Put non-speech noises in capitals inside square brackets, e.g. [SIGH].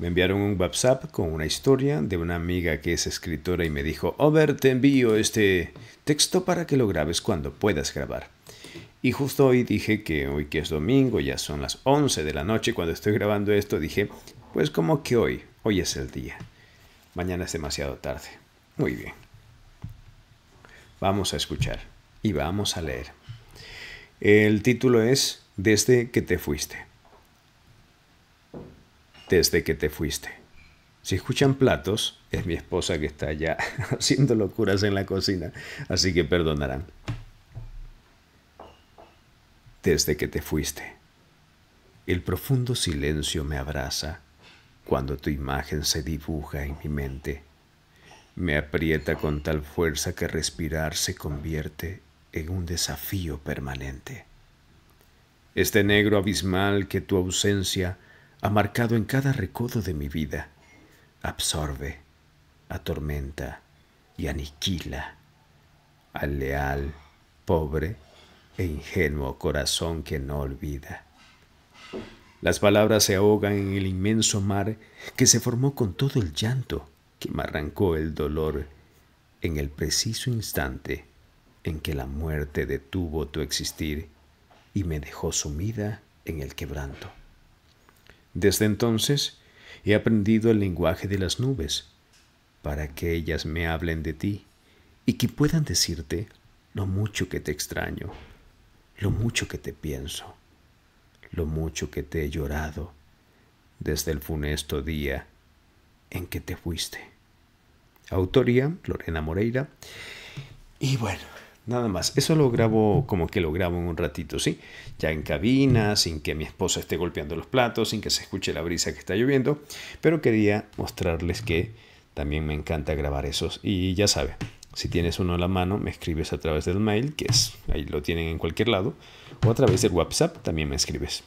Me enviaron un WhatsApp con una historia de una amiga que es escritora y me dijo, Over, te envío este texto para que lo grabes cuando puedas grabar. Y justo hoy dije que hoy que es domingo, ya son las 11 de la noche cuando estoy grabando esto, dije, pues como que hoy, hoy es el día. Mañana es demasiado tarde. Muy bien. Vamos a escuchar y vamos a leer. El título es Desde que te fuiste desde que te fuiste. Si escuchan platos, es mi esposa que está ya [LAUGHS] haciendo locuras en la cocina, así que perdonarán. Desde que te fuiste, el profundo silencio me abraza cuando tu imagen se dibuja en mi mente. Me aprieta con tal fuerza que respirar se convierte en un desafío permanente. Este negro abismal que tu ausencia ha marcado en cada recodo de mi vida. Absorbe, atormenta y aniquila al leal, pobre e ingenuo corazón que no olvida. Las palabras se ahogan en el inmenso mar que se formó con todo el llanto que me arrancó el dolor en el preciso instante en que la muerte detuvo tu existir y me dejó sumida en el quebranto. Desde entonces he aprendido el lenguaje de las nubes, para que ellas me hablen de ti y que puedan decirte lo mucho que te extraño, lo mucho que te pienso, lo mucho que te he llorado desde el funesto día en que te fuiste. Autoría, Lorena Moreira. Y bueno. Nada más. Eso lo grabo como que lo grabo en un ratito, ¿sí? Ya en cabina, sin que mi esposa esté golpeando los platos, sin que se escuche la brisa que está lloviendo. Pero quería mostrarles que también me encanta grabar esos. Y ya saben, si tienes uno a la mano, me escribes a través del mail, que es ahí lo tienen en cualquier lado, o a través del WhatsApp también me escribes.